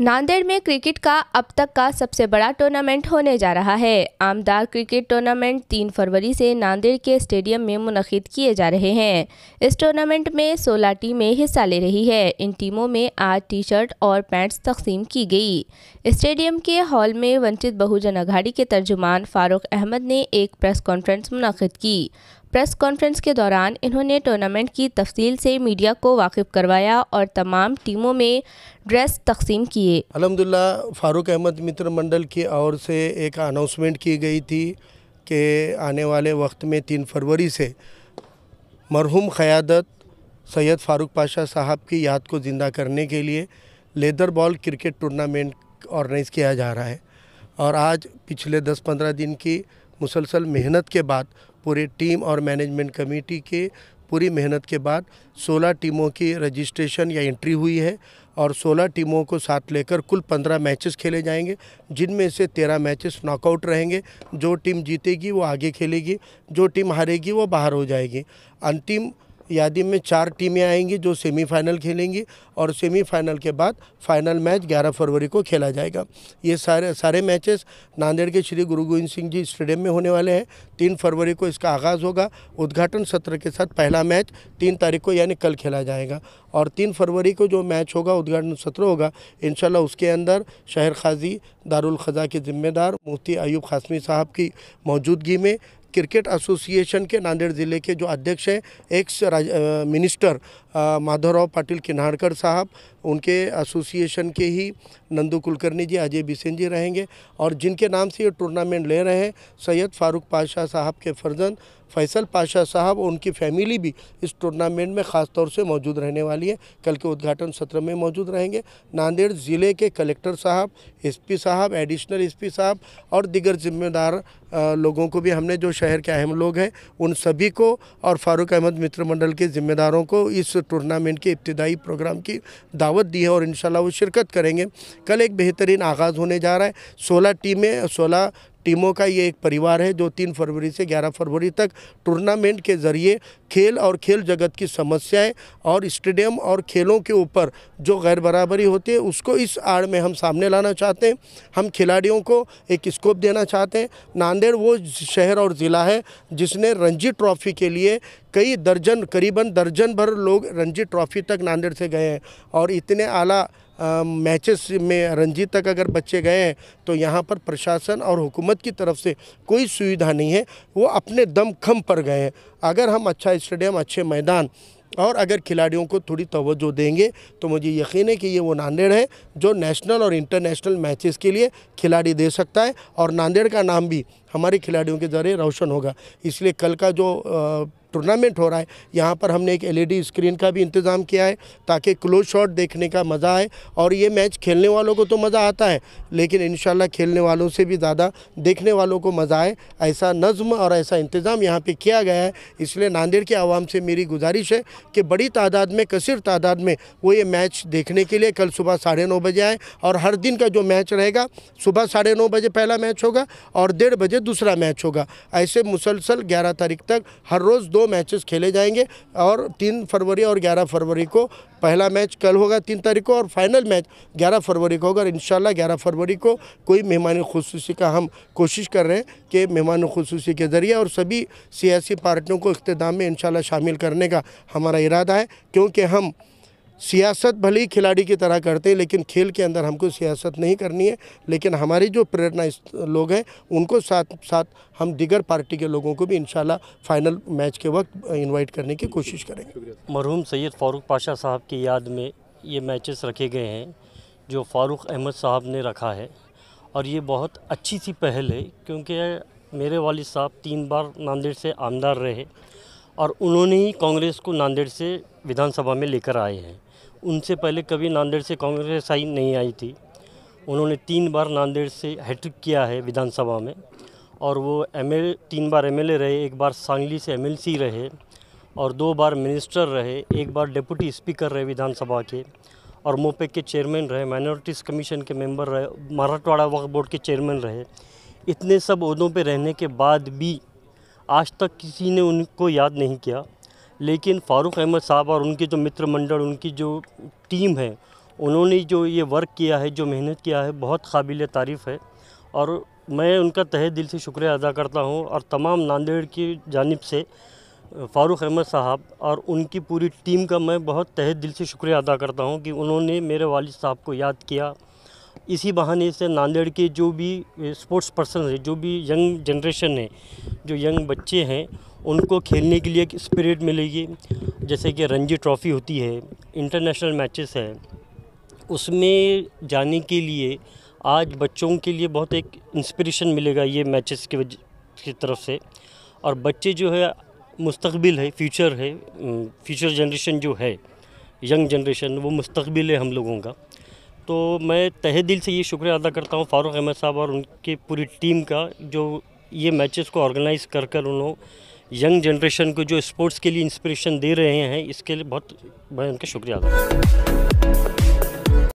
नांदेड़ में क्रिकेट का अब तक का सबसे बड़ा टूर्नामेंट होने जा रहा है आमदार क्रिकेट टूर्नामेंट तीन फरवरी से नांदेड़ के स्टेडियम में मुनद किए जा रहे हैं इस टूर्नामेंट में 16 टीमें हिस्सा ले रही है इन टीमों में आज टी शर्ट और पैंट्स तकसीम की गई स्टेडियम के हॉल में वंचित बहुजन अघाड़ी के तर्जुमान फारूक अहमद ने एक प्रेस कॉन्फ्रेंस मुनद की प्रेस कॉन्फ्रेंस के दौरान इन्होंने टूर्नामेंट की तफसील से मीडिया को वाकिफ करवाया और तमाम टीमों में ड्रेस तकसीम किए अलहमदिल्ला फारूक अहमद मित्र मंडल की ओर से एक अनाउंसमेंट की गई थी कि आने वाले वक्त में तीन फरवरी से मरहूम क़्यादत सैयद फ़ारूक पाशा साहब की याद को ज़िंदा करने के लिए leather ball cricket tournament organise किया जा रहा है और आज पिछले 10-15 दिन की मुसलसल मेहनत के बाद पूरे टीम और मैनेजमेंट कमेटी के पूरी मेहनत के बाद 16 टीमों की रजिस्ट्रेशन या एंट्री हुई है और 16 टीमों को साथ लेकर कुल 15 मैचेस खेले जाएंगे जिनमें से 13 मैचेस नॉकआउट रहेंगे जो टीम जीतेगी वो आगे खेलेगी जो टीम हारेगी वो बाहर हो जाएगी अंतिम यादी में चार टीमें आएंगी जो सेमीफाइनल खेलेंगी और सेमीफाइनल के बाद फाइनल मैच 11 फरवरी को खेला जाएगा ये सारे सारे मैचेस नांदेड़ के श्री गुरु गोविंद सिंह जी स्टेडियम में होने वाले हैं तीन फरवरी को इसका आगाज़ होगा उद्घाटन सत्र के साथ पहला मैच तीन तारीख को यानी कल खेला जाएगा और तीन फरवरी को जो मैच होगा उद्घाटन सत्र होगा इन उसके अंदर शहर खाजी दारुल ख़ज़ा के ज़िम्मेदार मुफ्ती अयूब खासमी साहब की मौजूदगी में क्रिकेट एसोसिएशन के नांदेड़ ज़िले के जो अध्यक्ष हैं एक्स मिनिस्टर माधवराव पाटिल किन्हाड़कर साहब उनके एसोसिएशन के ही नंदू कुलकर्णी जी अजय बिसेन जी रहेंगे और जिनके नाम से ये टूर्नामेंट ले रहे हैं सैयद फारूक पाशाह साहब के फर्जंद फैसल पाशाह साहब और उनकी फैमिली भी इस टूर्नामेंट में ख़ास तौर से मौजूद रहने वाली है कल के उद्घाटन सत्र में मौजूद रहेंगे नांदेड़ ज़िले के कलेक्टर साहब एसपी साहब एडिशनल एसपी साहब और दिगर जिम्मेदार लोगों को भी हमने जो शहर के अहम लोग हैं उन सभी को और फारूक अहमद मित्र मंडल के जिम्मेदारों को इस टूर्नामेंट के इब्तदाई प्रोग्राम की दावत दी है और इन वो शिरकत करेंगे कल एक बेहतरीन आगाज़ होने जा रहा है सोलह टीमें सोलह टीमों का ये एक परिवार है जो तीन फरवरी से ग्यारह फरवरी तक टूर्नामेंट के ज़रिए खेल और खेल जगत की समस्याएं और स्टेडियम और खेलों के ऊपर जो गैर बराबरी होती है उसको इस आड़ में हम सामने लाना चाहते हैं हम खिलाड़ियों को एक स्कोप देना चाहते हैं नांदेड़ वो शहर और ज़िला है जिसने रणजी ट्रॉफ़ी के लिए कई दर्जन करीबन दर्जन भर लोग रणजी ट्रॉफ़ी तक नांदेड़ से गए हैं और इतने आला मैचेस में रंजीत तक अगर बच्चे गए हैं तो यहाँ पर प्रशासन और हुकूमत की तरफ से कोई सुविधा नहीं है वो अपने दम खम पर गए हैं अगर हम अच्छा स्टेडियम अच्छे मैदान और अगर खिलाड़ियों को थोड़ी तवज्जो देंगे तो मुझे यकीन है कि ये वो नांदेड़ है जो नेशनल और इंटरनेशनल मैचेस के लिए खिलाड़ी दे सकता है और नांदेड़ का नाम भी हमारे खिलाड़ियों के ज़रिए रोशन होगा इसलिए कल का जो आ, टूर्नामेंट हो रहा है यहाँ पर हमने एक एलईडी स्क्रीन का भी इंतज़ाम किया है ताकि क्लोज शॉट देखने का मज़ा आए और ये मैच खेलने वालों को तो मज़ा आता है लेकिन इन खेलने वालों से भी ज़्यादा देखने वालों को मज़ा आए ऐसा नज़म और ऐसा इंतज़ाम यहाँ पर किया गया है इसलिए नांदेड़ के आवाम से मेरी गुजारिश है कि बड़ी तादाद में कसर तादाद में वो ये मैच देखने के लिए कल सुबह साढ़े नौ बजे आए और हर दिन का जो मैच रहेगा सुबह साढ़े नौ बजे पहला मैच होगा और डेढ़ बजे दूसरा मैच होगा ऐसे मुसलसल ग्यारह तारीख तक हर रोज़ दो मैचेस खेले जाएंगे और तीन फरवरी और ग्यारह फरवरी को पहला मैच कल होगा तीन तारीख को और फाइनल मैच ग्यारह फरवरी को होगा और इन 11 फरवरी को कोई मेहमान खसूसी का हम कोशिश कर रहे हैं कि मेहमान खसूसी के ज़रिए और सभी सियासी पार्टियों को इख्तदाम में इन शामिल करने का हमारा इरादा है क्योंकि हम सियासत भले ही खिलाड़ी की तरह करते हैं लेकिन खेल के अंदर हमको सियासत नहीं करनी है लेकिन हमारी जो प्रेरणा लोग हैं उनको साथ साथ हम दिगर पार्टी के लोगों को भी इन फाइनल मैच के वक्त इनवाइट करने की कोशिश करेंगे मरहूम सैयद फ़ारूक पाशा साहब की याद में ये मैचेस रखे गए हैं जो फ़ारूक अहमद साहब ने रखा है और ये बहुत अच्छी सी पहल है क्योंकि मेरे वाल साहब तीन बार नांदेड़ से आमदार रहे और उन्होंने ही कांग्रेस को नांदेड़ से विधानसभा में लेकर आए हैं उनसे पहले कभी नांदेड़ से कांग्रेस आई नहीं आई थी उन्होंने तीन बार नांदेड़ से हैट्रिक किया है विधानसभा में और वो एम तीन बार एम रहे एक बार सांगली से एम रहे और दो बार मिनिस्टर रहे एक बार डिप्टी स्पीकर रहे विधानसभा के और मोपेक के चेयरमैन रहे माइनॉरिटीज़ कमीशन के मेंबर रहे मराठवाड़ा वक्फ बोर्ड के चेयरमैन रहे इतने सब उहदों पे रहने के बाद भी आज तक किसी ने उनको याद नहीं किया लेकिन फ़ारूक अहमद साहब और उनके जो मित्र मंडल उनकी जो टीम है उन्होंने जो ये वर्क किया है जो मेहनत किया है बहुत काबिल तारीफ़ है और मैं उनका तहे दिल से शुक्रिया अदा करता हूँ और तमाम नांदेड़ की जानब से फ़ारूक अहमद साहब और उनकी पूरी टीम का मैं बहुत तहे दिल से शुक्रिया अदा करता हूँ कि उन्होंने मेरे वालद साहब को याद किया इसी बहाने से नांदेड़ के जो भी स्पोर्ट्स पर्सन है जो भी यंग जनरेशन है जो यंग बच्चे हैं उनको खेलने के लिए एक स्पिरिट मिलेगी जैसे कि रणजी ट्रॉफ़ी होती है इंटरनेशनल मैचेस है उसमें जाने के लिए आज बच्चों के लिए बहुत एक इंस्पिरेशन मिलेगा ये मैचेस के की तरफ से और बच्चे जो है मुस्तबिल है फ्यूचर है फ्यूचर जनरेशन जो है यंग जनरेशन वो मुस्तबिल है हम लोगों का तो मैं तहे दिल से ये शुक्रिया अदा करता हूँ फ़ारूक अहमद साहब और उनके पूरी टीम का जो ये मैचेस को ऑर्गेनाइज़ कर कर उन्होंने यंग जनरेशन को जो स्पोर्ट्स के लिए इंस्पिरेशन दे रहे हैं इसके लिए बहुत मैं उनका शुक्रिया अदा